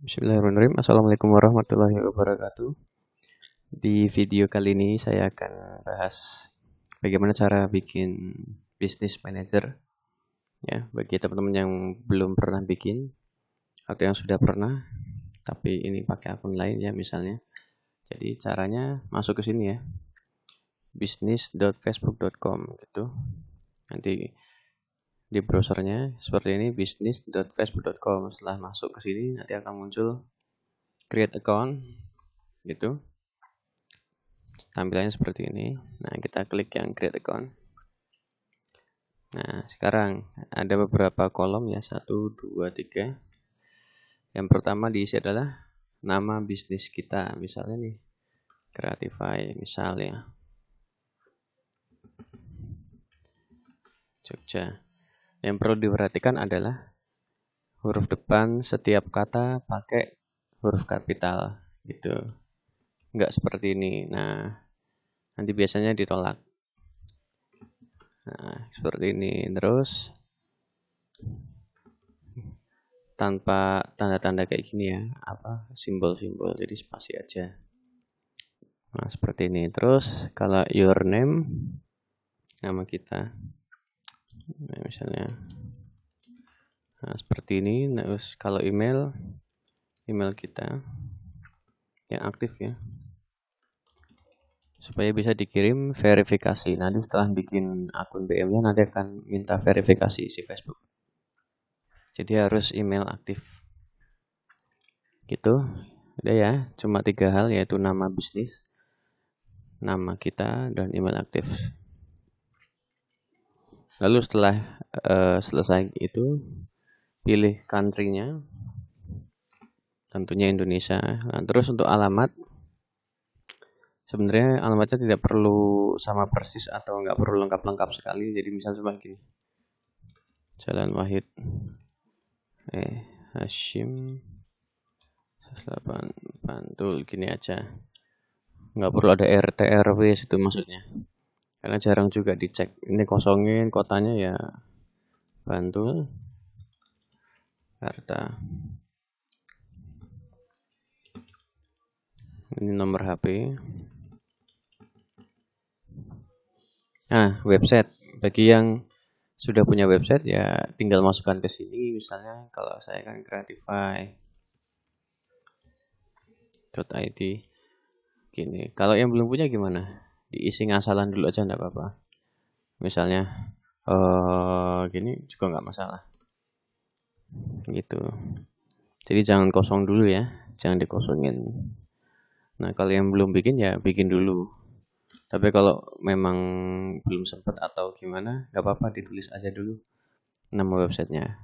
Bismillahirrahmanirrahim. Assalamualaikum warahmatullahi wabarakatuh. Di video kali ini saya akan bahas bagaimana cara bikin business manager. Ya, bagi teman-teman yang belum pernah bikin atau yang sudah pernah tapi ini pakai akun lain ya misalnya. Jadi caranya masuk ke sini ya. bisnis.facebook.com gitu. Nanti di browsernya seperti ini bisnis.facebook.com setelah masuk ke sini nanti akan muncul create account gitu tampilannya seperti ini nah kita klik yang create account nah sekarang ada beberapa kolom ya satu dua tiga yang pertama diisi adalah nama bisnis kita misalnya nih Creatify misalnya Jogja yang perlu diperhatikan adalah huruf depan setiap kata pakai huruf kapital gitu. Nggak seperti ini. Nah, nanti biasanya ditolak. Nah, seperti ini terus tanpa tanda-tanda kayak gini ya, apa simbol-simbol jadi spasi aja. Nah, seperti ini. Terus kalau your name nama kita Nah, misalnya nah, seperti ini terus nah, kalau email email kita yang aktif ya supaya bisa dikirim verifikasi nanti setelah bikin akun BM nya nanti akan minta verifikasi si Facebook jadi harus email aktif gitu udah ya cuma tiga hal yaitu nama bisnis nama kita dan email aktif lalu setelah uh, selesai itu pilih country-nya tentunya Indonesia nah, terus untuk alamat sebenarnya alamatnya tidak perlu sama persis atau nggak perlu lengkap-lengkap sekali jadi misal cuma gini Jalan Wahid eh Hashim 8 Bantul gini aja nggak perlu ada RT RW situ maksudnya karena jarang juga dicek ini kosongin kotanya ya Bantul harta ini nomor HP nah website bagi yang sudah punya website ya tinggal masukkan ke sini misalnya kalau saya kan gratify .id gini kalau yang belum punya gimana diisi ngasalan dulu aja nggak apa-apa misalnya uh, gini juga nggak masalah gitu jadi jangan kosong dulu ya jangan dikosongin nah kalau yang belum bikin ya bikin dulu tapi kalau memang belum sempat atau gimana nggak apa-apa ditulis aja dulu nama websitenya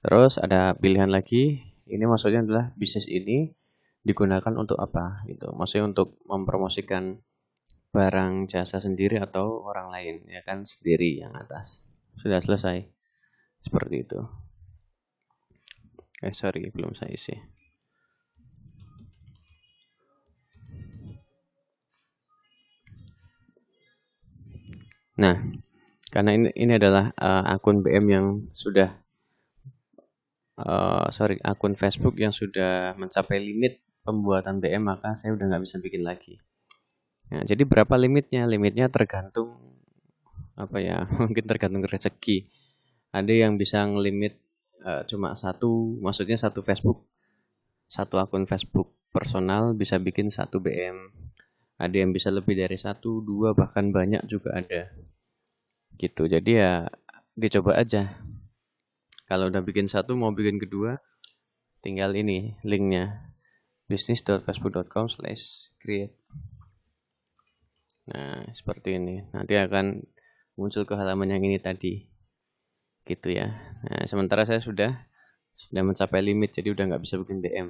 terus ada pilihan lagi ini maksudnya adalah bisnis ini digunakan untuk apa gitu maksudnya untuk mempromosikan barang jasa sendiri atau orang lain ya kan sendiri yang atas sudah selesai seperti itu eh sorry belum saya isi nah karena ini ini adalah uh, akun BM yang sudah uh, sorry akun Facebook yang sudah mencapai limit pembuatan BM maka saya udah nggak bisa bikin lagi Ya, jadi berapa limitnya? Limitnya tergantung apa ya? Mungkin tergantung rezeki. Ada yang bisa ngelimit uh, cuma satu, maksudnya satu Facebook, satu akun Facebook personal bisa bikin satu BM. Ada yang bisa lebih dari satu, dua bahkan banyak juga ada. Gitu. Jadi ya dicoba aja. Kalau udah bikin satu mau bikin kedua, tinggal ini linknya bisnis.facebook.com/create Nah, seperti ini. Nanti akan muncul ke halaman yang ini tadi. Gitu ya. Nah, sementara saya sudah sudah mencapai limit, jadi udah nggak bisa bikin BM.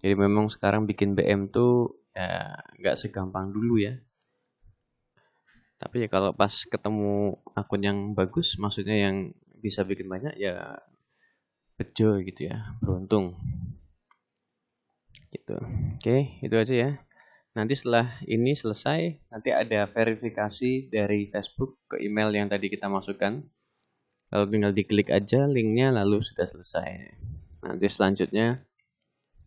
Jadi memang sekarang bikin BM tuh ya nggak segampang dulu ya. Tapi ya kalau pas ketemu akun yang bagus, maksudnya yang bisa bikin banyak ya bejo gitu ya, beruntung. Gitu. Oke, itu aja ya. Nanti setelah ini selesai, nanti ada verifikasi dari Facebook ke email yang tadi kita masukkan. Lalu tinggal diklik aja linknya, lalu sudah selesai. Nanti selanjutnya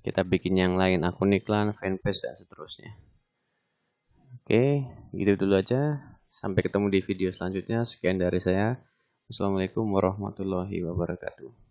kita bikin yang lain, akun iklan, fanpage, dan seterusnya. Oke, gitu dulu aja. Sampai ketemu di video selanjutnya. Sekian dari saya. Assalamualaikum warahmatullahi wabarakatuh.